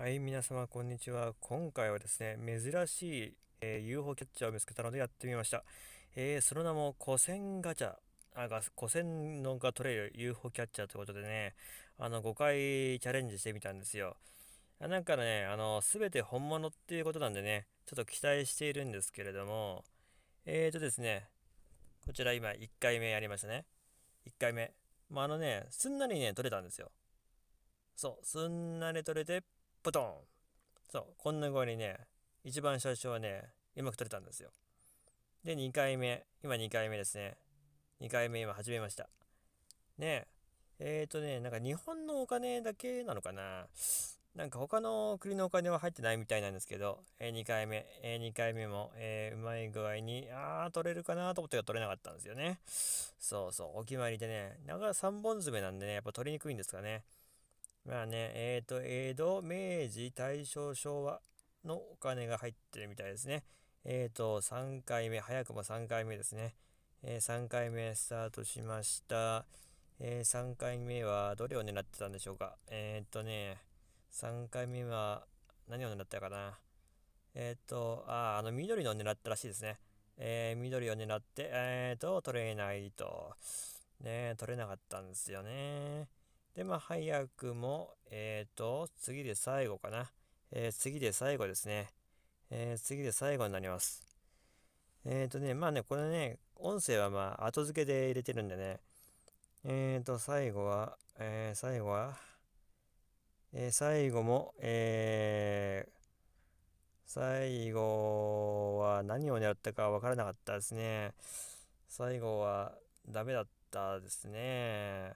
はい、皆様こんにちは。今回はですね、珍しい、えー、UFO キャッチャーを見つけたのでやってみました。えー、その名も古銭ガチャ。あ古戦のが取れる UFO キャッチャーということでね、あの5回チャレンジしてみたんですよ。なんかね、あの、すべて本物っていうことなんでね、ちょっと期待しているんですけれども、えーとですね、こちら今1回目やりましたね。1回目。まあ、あのね、すんなりね、取れたんですよ。そう、すんなり取れて、ポトンそうこんな具合にね一番最初はねうまく取れたんですよで2回目今2回目ですね2回目今始めましたねええっ、ー、とねなんか日本のお金だけなのかななんか他の国のお金は入ってないみたいなんですけど、えー、2回目、えー、2回目も、えー、うまい具合に、あー、取れるかなと思ったけど取れなかったんですよね。そうそう、お決まりでね、か3本爪なんでね、やっぱ取りにくいんですかね。まあね、えっ、ー、と、江戸、明治、大正、昭和のお金が入ってるみたいですね。えっ、ー、と、3回目、早くも3回目ですね。えー、3回目スタートしました。えー、3回目はどれを狙ってたんでしょうか。えっ、とね、3回目は何を狙ったかな。えっ、と、あ、あの緑のを狙ったらしいですね。え緑を狙って、えっ、と、取れないと。ね、取れなかったんですよね。で、まあ、早くも、えっ、ー、と、次で最後かな。えー、次で最後ですね。えー、次で最後になります。えっ、とね、まあね、これね、音声はまあ、後付けで入れてるんでね。えっ、と、最後は、え最後は、え最後も、え最後は何を狙ったか分からなかったですね。最後はダメだったですね。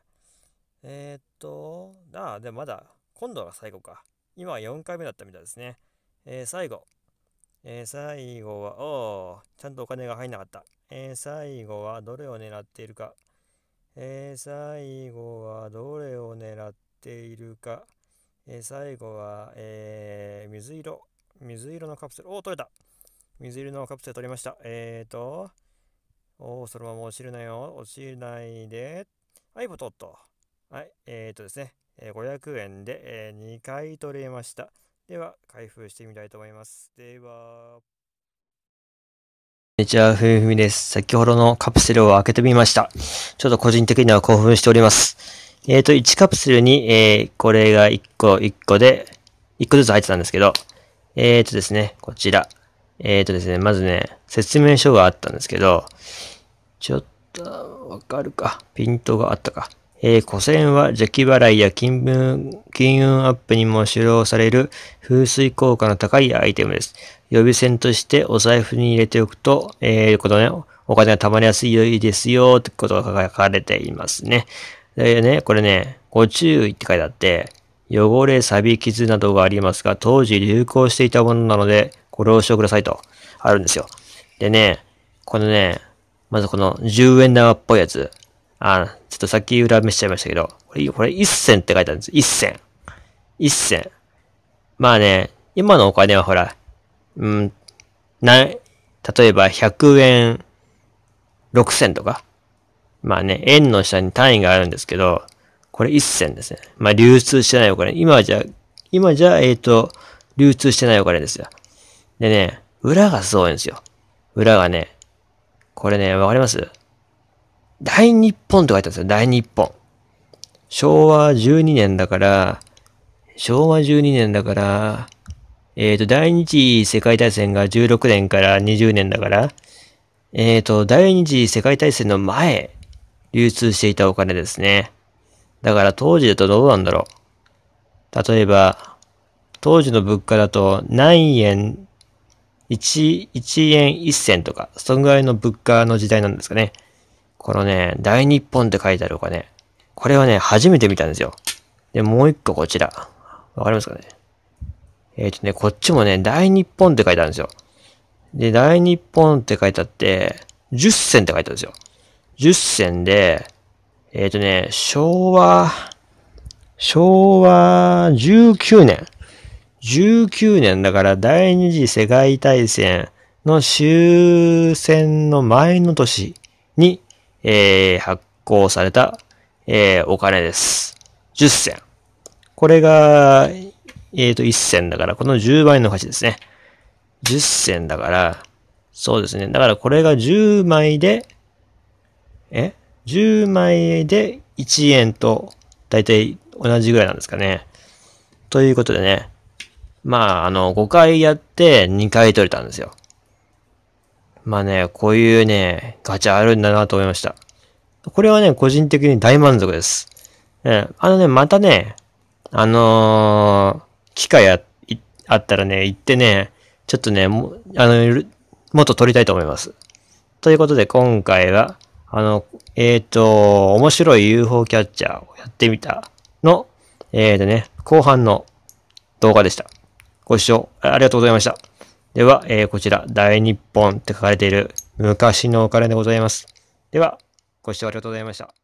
えー、っと、ああ、でもまだ、今度が最後か。今は4回目だったみたいですね。えー、最後。えー、最後は、おちゃんとお金が入んなかった。えー、最後はどれを狙っているか。えー、最後はどれを狙っているか。えー、最後は、えー、水色。水色のカプセル。おお、取れた。水色のカプセル取りました。えーと、おお、そのまま落ちるなよ。落ちないで。はい、ポトッと。はい、えー、っとですね、え500円で、え2回取れました。では、開封してみたいと思います。では、こんにちは、ふみふみです。先ほどのカプセルを開けてみました。ちょっと個人的には興奮しております。えっ、ー、と、1カプセルに、えー、これが1個1個で、1個ずつ入ってたんですけど、えっ、ー、とですね、こちら。えっ、とですね、まずね、説明書があったんですけど、ちょっと、わかるか。ピントがあったか。えー、古銭は邪気払いや金運、金運アップにも使用される風水効果の高いアイテムです。予備銭としてお財布に入れておくと、えー、ことね、お金が貯まりやすいですよ、ってことが書かれていますね。でね、これね、ご注意って書いてあって、汚れ、錆び、傷などがありますが、当時流行していたものなので、ご了承くださいと、あるんですよ。でね、このね、まずこの10円玉っぽいやつ。あちょっとさっき裏目しちゃいましたけど、これ、これ一銭って書いてあるんです。一銭。一銭。まあね、今のお金はほら、うん、な、例えば100円6銭とか。まあね、円の下に単位があるんですけど、これ一銭ですね。まあ流通してないお金。今じゃ、今じゃ、えっ、ー、と、流通してないお金ですよ。でね、裏がすごいんですよ。裏がね、これね、わかります大日本と書いてあるんですよ。大日本。昭和12年だから、昭和12年だから、えっ、ー、と、第二次世界大戦が16年から20年だから、えっ、ー、と、第二次世界大戦の前、流通していたお金ですね。だから当時だとどうなんだろう。例えば、当時の物価だと何円、1、1円1銭とか、そのぐらいの物価の時代なんですかね。このね、大日本って書いてあるお金。これはね、初めて見たんですよ。で、もう一個こちら。わかりますかねえっ、ー、とね、こっちもね、大日本って書いてあるんですよ。で、大日本って書いてあって、10銭って書いてあるんですよ。10銭で、えっ、ー、とね、昭和、昭和19年。19年だから第二次世界大戦の終戦の前の年にえー、発行された、えー、お金です。10銭。これが、えっ、ー、と、1銭だから、この10倍の価値ですね。10銭だから、そうですね。だからこれが10枚で、え ?10 枚で1円と、だいたい同じぐらいなんですかね。ということでね。まあ、あの、5回やって2回取れたんですよ。まあね、こういうね、ガチャあるんだなと思いました。これはね、個人的に大満足です。ね、あのね、またね、あのー、機会ああったらね、行ってね、ちょっとね、も、あの、もっと撮りたいと思います。ということで、今回は、あの、えっ、ー、と、面白い UFO キャッチャーをやってみたの、えっ、ー、とね、後半の動画でした。ご視聴ありがとうございました。では、えー、こちら、大日本って書かれている昔のお金でございます。では、ご視聴ありがとうございました。